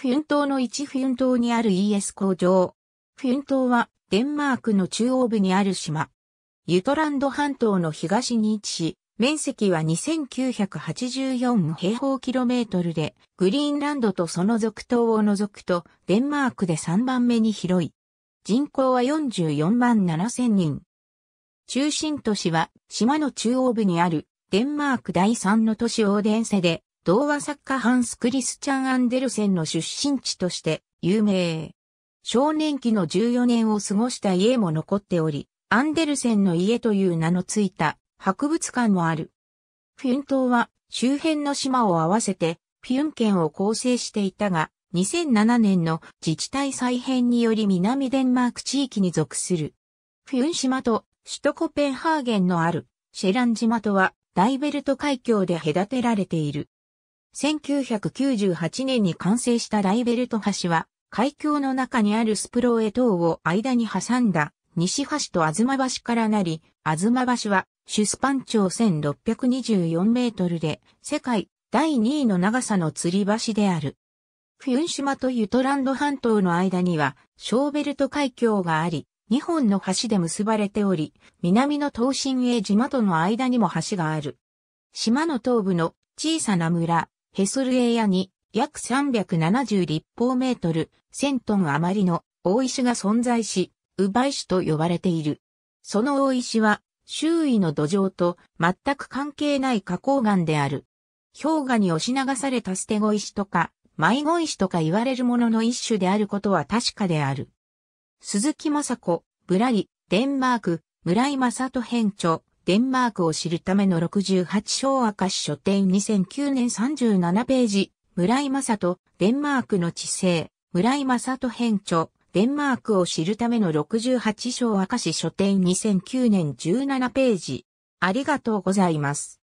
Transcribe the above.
フュン島の一フュン島にある ES 工場。フュン島はデンマークの中央部にある島。ユトランド半島の東に位置し、面積は2984平方キロメートルで、グリーンランドとその続島を除くと、デンマークで3番目に広い。人口は44万7千人。中心都市は、島の中央部にある、デンマーク第3の都市オーデンセで、童話作家ハンス・クリスチャン・アンデルセンの出身地として有名。少年期の14年を過ごした家も残っており、アンデルセンの家という名のついた博物館もある。フィン島は周辺の島を合わせてフィン県を構成していたが、2007年の自治体再編により南デンマーク地域に属する。フィン島と首都コペンハーゲンのあるシェラン島とはダイベルト海峡で隔てられている。1998年に完成したライベルト橋は、海峡の中にあるスプローエ島を間に挟んだ西橋と東橋からなり、東橋は出スパン長1624メートルで世界第2位の長さの吊り橋である。フユン島とユトランド半島の間にはショーベルト海峡があり、2本の橋で結ばれており、南の東新へ。島との間にも橋がある。島の東部の小さな村、ヘスルエイヤに約370立方メートル、1000トン余りの大石が存在し、ウバイ石と呼ばれている。その大石は、周囲の土壌と全く関係ない花崗岩である。氷河に押し流された捨て子石とか、迷子石とか言われるものの一種であることは確かである。鈴木雅子、ブラリ、デンマーク、村井正人編著、デンマークを知るための68章明石書店2009年37ページ、村井正人、デンマークの知性、村井正人編著、デンマークを知るための68章明石書店2009年17ページ。ありがとうございます。